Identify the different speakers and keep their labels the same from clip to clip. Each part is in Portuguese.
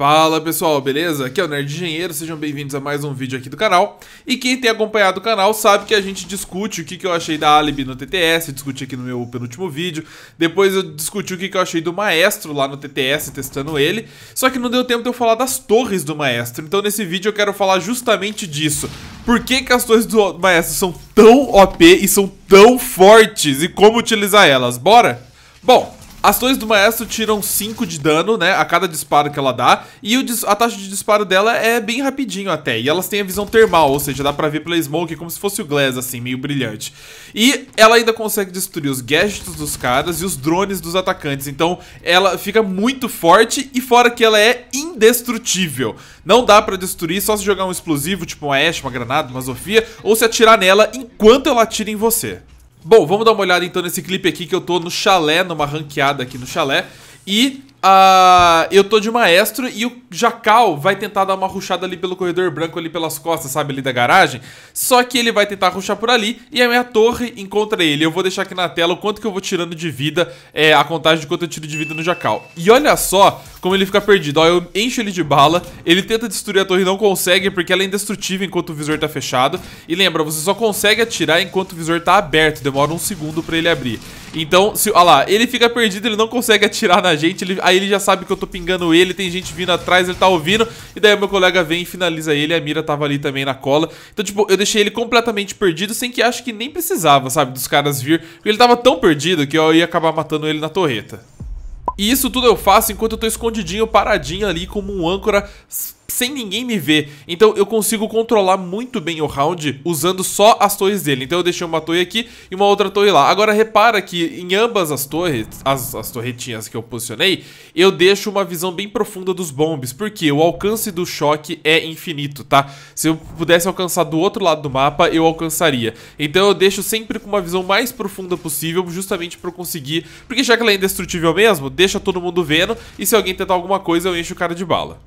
Speaker 1: Fala pessoal, beleza? Aqui é o Nerd Engenheiro, sejam bem-vindos a mais um vídeo aqui do canal. E quem tem acompanhado o canal sabe que a gente discute o que, que eu achei da Alibi no TTS, discuti aqui no meu penúltimo vídeo. Depois eu discuti o que, que eu achei do Maestro lá no TTS, testando ele. Só que não deu tempo de eu falar das torres do Maestro, então nesse vídeo eu quero falar justamente disso. Por que, que as torres do Maestro são tão OP e são tão fortes e como utilizar elas? Bora? Bom, as torres do maestro tiram 5 de dano, né, a cada disparo que ela dá, e a taxa de disparo dela é bem rapidinho até, e elas têm a visão termal, ou seja, dá pra ver pela smoke como se fosse o Glass, assim, meio brilhante. E ela ainda consegue destruir os gadgets dos caras e os drones dos atacantes, então ela fica muito forte, e fora que ela é indestrutível. Não dá pra destruir, só se jogar um explosivo, tipo uma Ash, uma granada, uma Sofia, ou se atirar nela enquanto ela atira em você. Bom, vamos dar uma olhada então nesse clipe aqui que eu tô no chalé, numa ranqueada aqui no chalé. E uh, eu tô de maestro e o Jacal vai tentar dar uma ruxada ali pelo corredor branco, ali pelas costas, sabe, ali da garagem. Só que ele vai tentar ruxar por ali e a minha torre encontra ele. Eu vou deixar aqui na tela o quanto que eu vou tirando de vida, é, a contagem de quanto eu tiro de vida no Jacal. E olha só como ele fica perdido. Ó, eu encho ele de bala, ele tenta destruir a torre e não consegue, porque ela é indestrutível enquanto o visor tá fechado. E lembra, você só consegue atirar enquanto o visor tá aberto, demora um segundo pra ele abrir. Então, se, olha lá, ele fica perdido, ele não consegue atirar na gente, ele, aí ele já sabe que eu tô pingando ele, tem gente vindo atrás, ele tá ouvindo, e daí meu colega vem e finaliza ele, a mira tava ali também na cola. Então, tipo, eu deixei ele completamente perdido, sem que acho que nem precisava, sabe, dos caras vir, porque ele tava tão perdido que eu ia acabar matando ele na torreta. E isso tudo eu faço enquanto eu tô escondidinho, paradinho ali como um âncora sem ninguém me ver. Então eu consigo controlar muito bem o round usando só as torres dele. Então eu deixei uma torre aqui e uma outra torre lá. Agora repara que em ambas as torres, as, as torretinhas que eu posicionei, eu deixo uma visão bem profunda dos bombes, porque o alcance do choque é infinito, tá? Se eu pudesse alcançar do outro lado do mapa, eu alcançaria. Então eu deixo sempre com uma visão mais profunda possível, justamente para conseguir... Porque já que ela é indestrutível mesmo, deixa todo mundo vendo, e se alguém tentar alguma coisa, eu encho o cara de bala.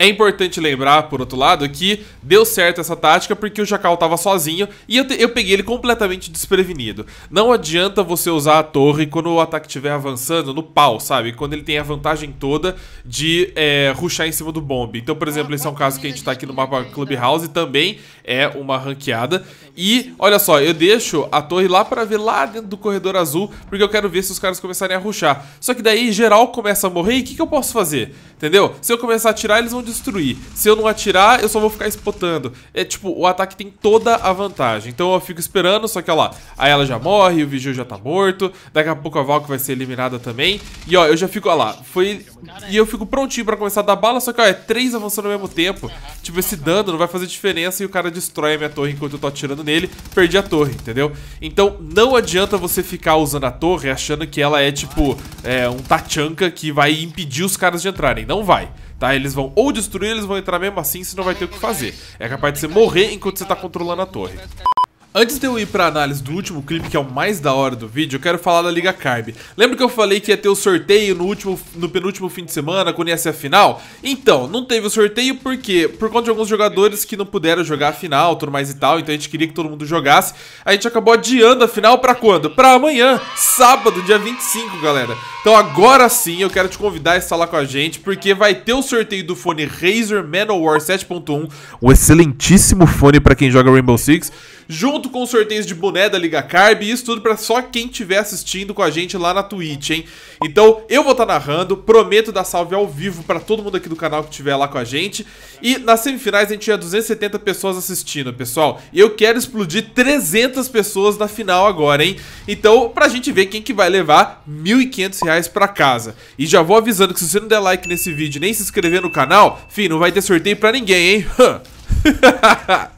Speaker 1: É importante lembrar, por outro lado, que deu certo essa tática porque o Jacal estava sozinho e eu, te, eu peguei ele completamente desprevenido. Não adianta você usar a torre quando o ataque estiver avançando no pau, sabe? Quando ele tem a vantagem toda de é, ruxar em cima do bomb. Então, por exemplo, esse é um ah, caso que a gente está aqui no mapa Clubhouse e também é uma ranqueada. E, olha só, eu deixo a torre lá para ver lá dentro do corredor azul porque eu quero ver se os caras começarem a ruxar. Só que daí, geral começa a morrer e o que, que eu posso fazer? Entendeu? Se eu começar a tirar, eles vão destruir. Se eu não atirar, eu só vou ficar espotando. É tipo, o ataque tem toda a vantagem. Então eu fico esperando, só que ó lá, aí ela já morre, o Vigil já tá morto. Daqui a pouco a Valk vai ser eliminada também. E ó, eu já fico, ó lá, foi... E eu fico prontinho pra começar a dar bala, só que ó, é três avançando ao mesmo tempo. Tipo, esse dano não vai fazer diferença e o cara destrói a minha torre enquanto eu tô atirando nele. Perdi a torre, entendeu? Então não adianta você ficar usando a torre achando que ela é tipo, é, um tachanka que vai impedir os caras de entrarem. Não vai tá? Eles vão ou destruir, eles vão entrar mesmo assim, senão vai ter o que fazer. É capaz de você morrer enquanto você tá controlando a torre. Antes de eu ir pra análise do último clipe, que é o mais da hora do vídeo, eu quero falar da Liga Carb. Lembra que eu falei que ia ter o sorteio no, último, no penúltimo fim de semana, quando ia ser a final? Então, não teve o sorteio porque por conta de alguns jogadores que não puderam jogar a final, tudo mais e tal, então a gente queria que todo mundo jogasse. A gente acabou adiando a final pra quando? Pra amanhã, sábado, dia 25, galera. Então agora sim eu quero te convidar a estar lá com a gente, porque vai ter o sorteio do fone Razer Manowar 7.1, um excelentíssimo fone pra quem joga Rainbow Six junto com sorteios de boné da Liga Carb, e isso tudo para só quem estiver assistindo com a gente lá na Twitch, hein? Então, eu vou estar tá narrando, prometo dar salve ao vivo para todo mundo aqui do canal que estiver lá com a gente. E nas semifinais a gente tinha 270 pessoas assistindo, pessoal. E eu quero explodir 300 pessoas na final agora, hein? Então, pra gente ver quem que vai levar R$ 1.500 pra casa. E já vou avisando que se você não der like nesse vídeo nem se inscrever no canal, fim, não vai ter sorteio pra ninguém, hein?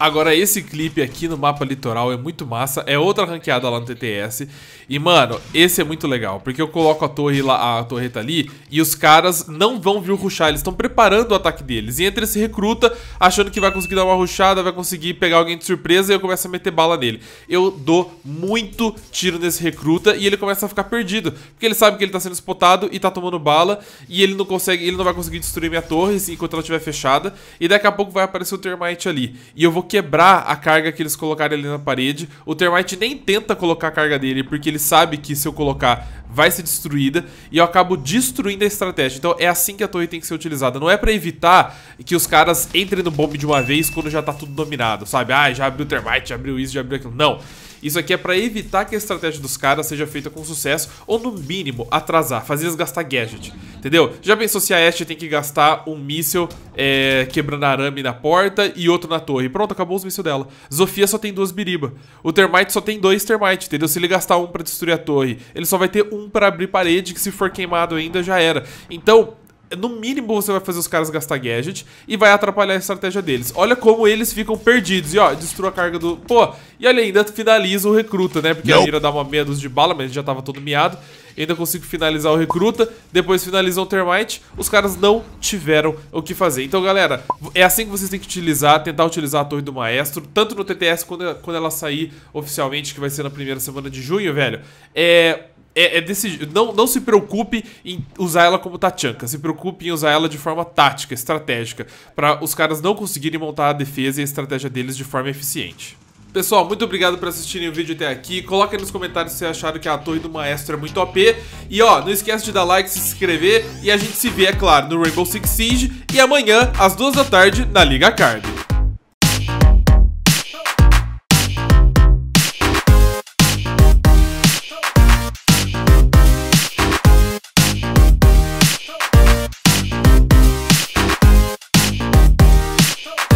Speaker 1: Agora, esse clipe aqui no mapa litoral é muito massa. É outra ranqueada lá no TTS. E, mano, esse é muito legal. Porque eu coloco a torre lá, a torreta ali, e os caras não vão vir ruxar. Eles estão preparando o ataque deles. E entra esse recruta, achando que vai conseguir dar uma ruxada, vai conseguir pegar alguém de surpresa, e eu começo a meter bala nele. Eu dou muito tiro nesse recruta, e ele começa a ficar perdido. Porque ele sabe que ele tá sendo spotado e tá tomando bala, e ele não consegue, ele não vai conseguir destruir minha torre enquanto ela estiver fechada. E daqui a pouco vai aparecer o Termite ali. E eu vou quebrar a carga que eles colocaram ali na parede. O Termite nem tenta colocar a carga dele, porque ele sabe que se eu colocar vai ser destruída. E eu acabo destruindo a estratégia. Então é assim que a torre tem que ser utilizada. Não é pra evitar que os caras entrem no bombe de uma vez quando já tá tudo dominado, sabe? Ah, já abriu o Termite, já abriu isso, já abriu aquilo. Não. Isso aqui é para evitar que a estratégia dos caras seja feita com sucesso ou, no mínimo, atrasar, fazer eles gastar gadget, entendeu? Já pensou se a Ashe tem que gastar um míssil é, quebrando arame na porta e outro na torre? Pronto, acabou os mísseis dela. Zofia só tem duas biriba. O Termite só tem dois Termite, entendeu? Se ele gastar um para destruir a torre, ele só vai ter um para abrir parede, que se for queimado ainda já era. Então, no mínimo você vai fazer os caras gastar gadget e vai atrapalhar a estratégia deles. Olha como eles ficam perdidos. E ó, destrua a carga do. Pô, e olha, ainda finaliza o recruta, né? Porque Não. a mira dá uma meia dúzia de bala, mas ele já tava todo miado ainda consigo finalizar o recruta, depois finalizam o termite, os caras não tiveram o que fazer. Então, galera, é assim que vocês têm que utilizar, tentar utilizar a torre do maestro, tanto no TTS quando quando ela sair oficialmente, que vai ser na primeira semana de junho, velho. É, é, é desse, não, não se preocupe em usar ela como tachanka, se preocupe em usar ela de forma tática, estratégica, para os caras não conseguirem montar a defesa e a estratégia deles de forma eficiente. Pessoal, muito obrigado por assistirem o vídeo até aqui. Coloca aí nos comentários se vocês acharam que a torre do maestro é muito OP. E ó, não esquece de dar like, se inscrever e a gente se vê, é claro, no Rainbow Six Siege e amanhã, às duas da tarde, na Liga Card.